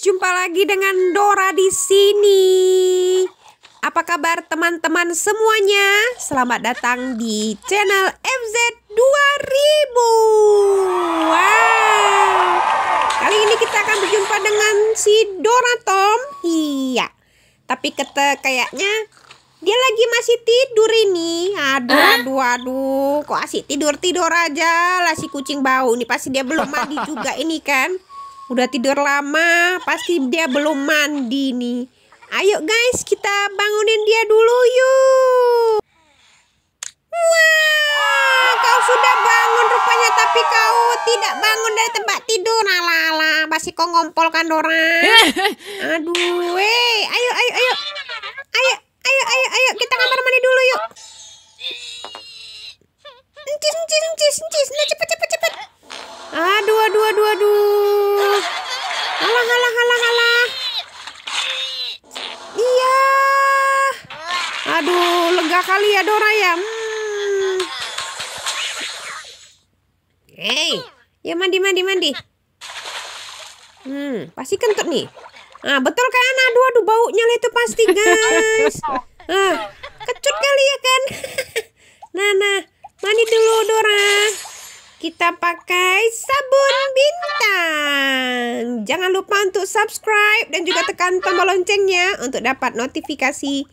jumpa lagi dengan Dora di sini. Apa kabar teman-teman semuanya? Selamat datang di channel FZ 2000. Wow. Kali ini kita akan berjumpa dengan si Dora Tom. Iya. Tapi kete kayaknya dia lagi masih tidur ini. Aduh, huh? aduh, aduh. Kok asik tidur-tidur aja lah si kucing bau. Ini pasti dia belum mandi juga ini kan. Udah tidur lama, pasti dia belum mandi nih. Ayo guys, kita bangunin dia dulu yuk. Wah, kau sudah bangun rupanya tapi kau tidak bangun dari tempat tidur. Alah, alah, masih kau ngompol kan Dora. Aduh, weh. ayo, ayo, ya Dora ya hmm. hey ya mandi mandi mandi hmm pasti kentut nih ah betul kan aduh aduh baunya itu pasti guys ah kecut kali ya kan nah nah mandi dulu Dora kita pakai sabun bintang. Jangan lupa untuk subscribe dan juga tekan tombol loncengnya untuk dapat notifikasi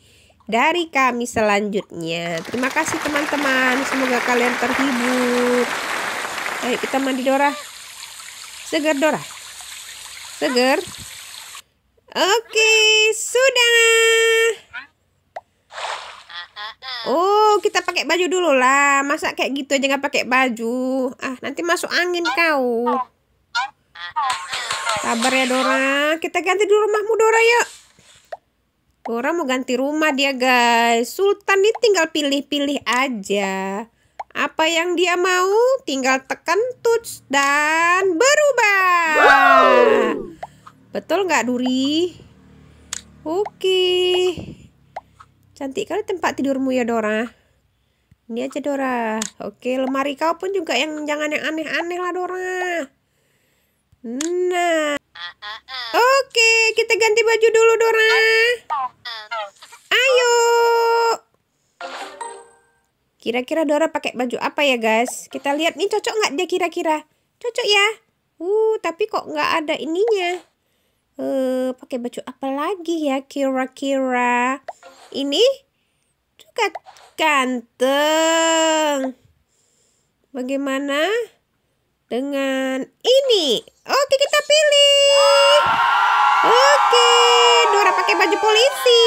dari kami selanjutnya. Terima kasih teman-teman. Semoga kalian terhibur. Ayo kita mandi Dora. Seger Dora. Seger. Oke, sudah. Oh, kita pakai baju dulu lah. Masa kayak gitu aja nggak pakai baju? Ah, nanti masuk angin kau. Sabar ya Dora. Kita ganti dulu rumahmu Dora yuk. Orang mau ganti rumah dia guys. Sultan ini tinggal pilih-pilih aja. Apa yang dia mau tinggal tekan touch dan berubah. Wow. Betul nggak Duri? Oke. Cantik kali tempat tidurmu ya Dora. Ini aja Dora. Oke, lemari kau pun juga yang jangan yang aneh-aneh lah Dora. Nah. Oke, kita ganti baju dulu Dora. Kira-kira Dora pakai baju apa ya guys? Kita lihat nih cocok nggak dia kira-kira? Cocok ya? Uh, tapi kok nggak ada ininya. Eh, uh, pakai baju apa lagi ya kira-kira? Ini juga ganteng. Bagaimana dengan ini? Oke, kita pilih. Oke, Dora pakai baju polisi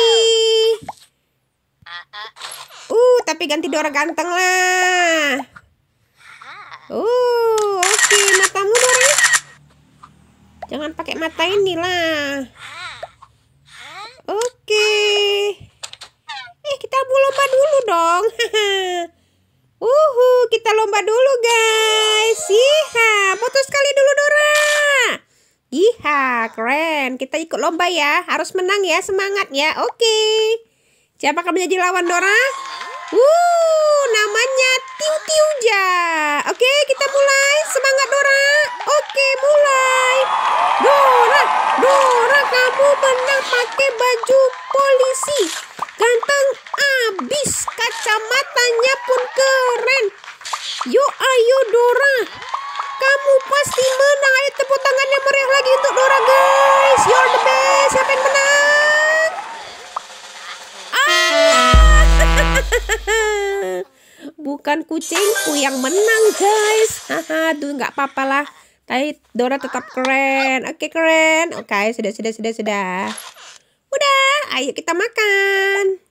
tapi ganti Dora ganteng lah. Uh, oke, okay. matamu Dora. Jangan pakai mata ini lah. Oke. Okay. Eh, kita mau lomba dulu dong. Uhu, kita lomba dulu guys. Iha, putus sekali dulu Dora. Iha, keren. Kita ikut lomba ya. Harus menang ya, semangat ya. Oke. Okay. Siapa akan menjadi lawan Dora? Wuh, namanya Tiu Ja. Oke, kita mulai. Semangat Dora. Oke, mulai. Dora, Dora kamu menang pakai bukan kucingku yang menang guys. Haha, tuh nggak apa-apa lah. Tapi Dora tetap keren. Oke keren. Oke sudah sudah sudah sudah. Udah, ayo kita makan.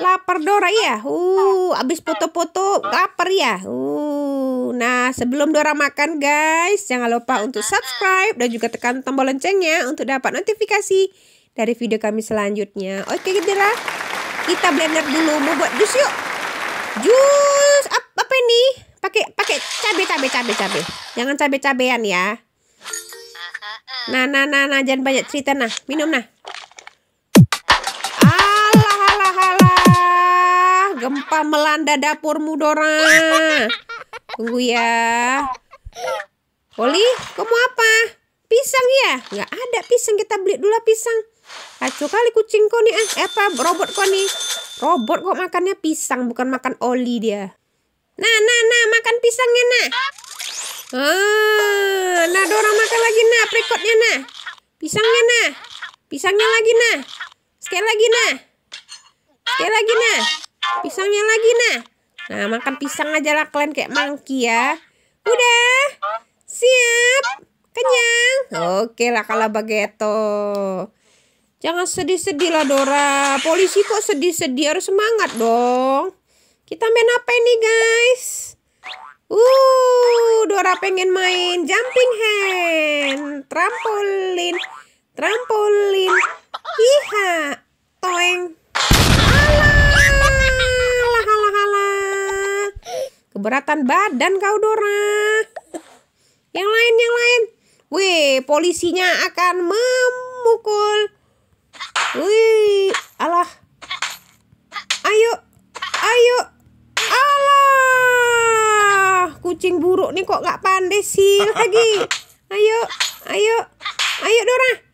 Lapar Dora ya. Uh, abis foto-foto lapar ya. Uh, nah sebelum Dora makan guys, jangan lupa untuk subscribe dan juga tekan tombol loncengnya untuk dapat notifikasi dari video kami selanjutnya. Oke Dora, gitu kita blender dulu mau buat jus yuk. Jus apa, apa ini? Pakai pakai cabe cabe cabe cabe. Jangan cabe cabean ya. Nah, nah, nah, nah, jangan banyak cerita nah. Minum nah. Alah, alah, alah. Gempa melanda dapur Mudora. Tunggu ya. Oli, kamu apa? Pisang ya? Nggak ada pisang, kita beli dulu pisang. Kacau kali kucing kucingku nih eh apa robot kok nih. Robot kok makannya pisang bukan makan oli dia. Nah, nah, nah, makan pisangnya nah. Ah, nah dorang makan lagi nah perikotnya nah. Pisangnya nah. Pisangnya lagi nah. Sekali lagi nah. Sekali lagi nah. Pisangnya lagi nah. Nah, makan pisang aja lah kalian kayak mangki ya. Udah. Siap. Kenyang. Oke lah kalau begitu. Jangan sedih-sedih lah Dora. Polisi kok sedih-sedih harus semangat dong. Kita main apa ini guys? Uh, Dora pengen main jumping hand, trampolin, trampolin. Iha, toeng. Alah, alah, alah, Keberatan badan kau Dora. Yang lain, yang lain. Wih, polisinya akan memukul. Wih, alah. Ayo, ayo. Alah. Kucing buruk nih kok nggak pandai sih lagi. Ayo, ayo. Ayo Dora.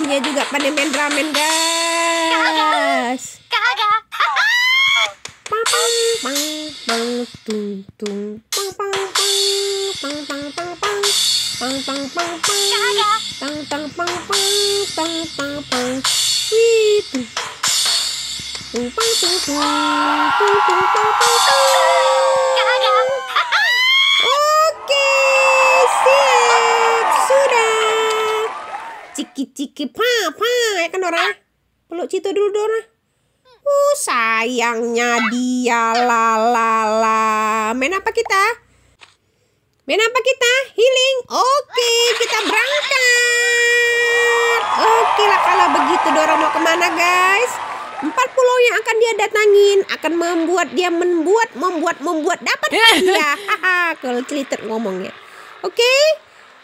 isinya juga pada main ramen guys kagak ciki pa ya kan Dora ya? peluk Cito dulu Dora uh sayangnya dia la main apa kita main apa kita healing oke kita berangkat oke lah kalau begitu Dora mau kemana guys Empat pulau yang akan dia datangin akan membuat dia membuat membuat membuat dapat dia Haha, kalau ngomong ngomongnya. Oke, okay?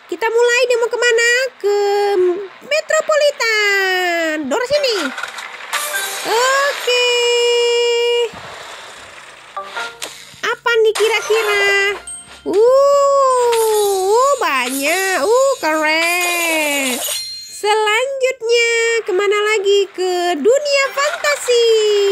Kita mulai dia mau kemana? Ke Metropolitan. Dor sini. Oke. Apa nih kira-kira? Uh, uh banyak. Uh, keren. Selanjutnya kemana lagi? Ke dunia fantasi.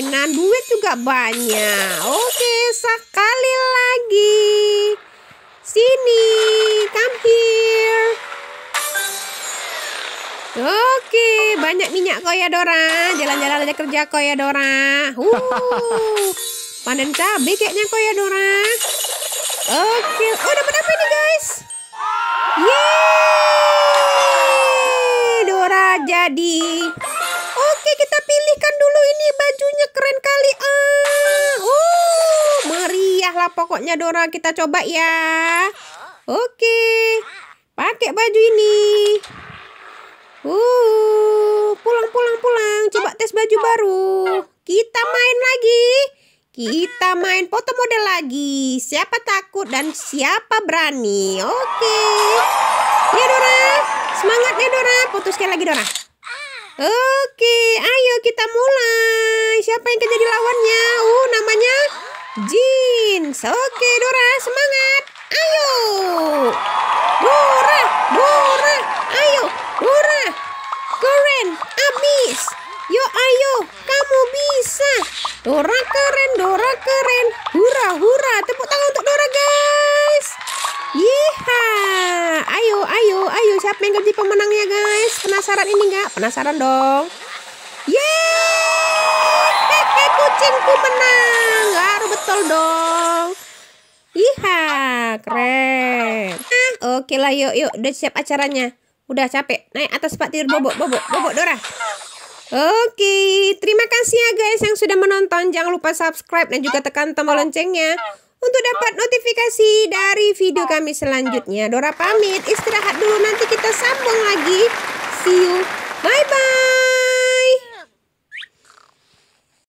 mainan, duit juga banyak. Oke, sekali lagi. Sini, come here. Oke, banyak minyak kok ya Dora. Jalan-jalan aja kerja kok ya Dora. Uh, panen cabai kayaknya kok ya Dora. Oke, oh dapat apa ini guys? Yeay! Dora jadi lah pokoknya Dora kita coba ya. Oke. Pakai baju ini. Uh, pulang pulang pulang coba tes baju baru. Kita main lagi. Kita main foto model lagi. Siapa takut dan siapa berani? Oke. Ya Dora, semangat ya Dora. Foto sekali lagi Dora. Oke, ayo kita mulai. Siapa yang akan jadi lawannya? Uh, namanya Ji. Oke, Dora, semangat. Ayo. Dora, Dora, ayo, Dora. Keren, abis. Yo ayo, kamu bisa. Dora keren, Dora keren. Hura, hura, tepuk tangan untuk Dora, guys. Yeha. Ayo, ayo, ayo. Siapa yang ganti pemenangnya, guys? Penasaran ini nggak? Penasaran dong. Yeay kucingku menang. Garu betul dong. Iha, keren. oke lah yuk yuk udah siap acaranya. Udah capek. Naik atas Pak tidur bobok bobok bobok Dora. Oke, terima kasih ya guys yang sudah menonton. Jangan lupa subscribe dan juga tekan tombol loncengnya untuk dapat notifikasi dari video kami selanjutnya. Dora pamit, istirahat dulu nanti kita sambung lagi. See you. Bye bye.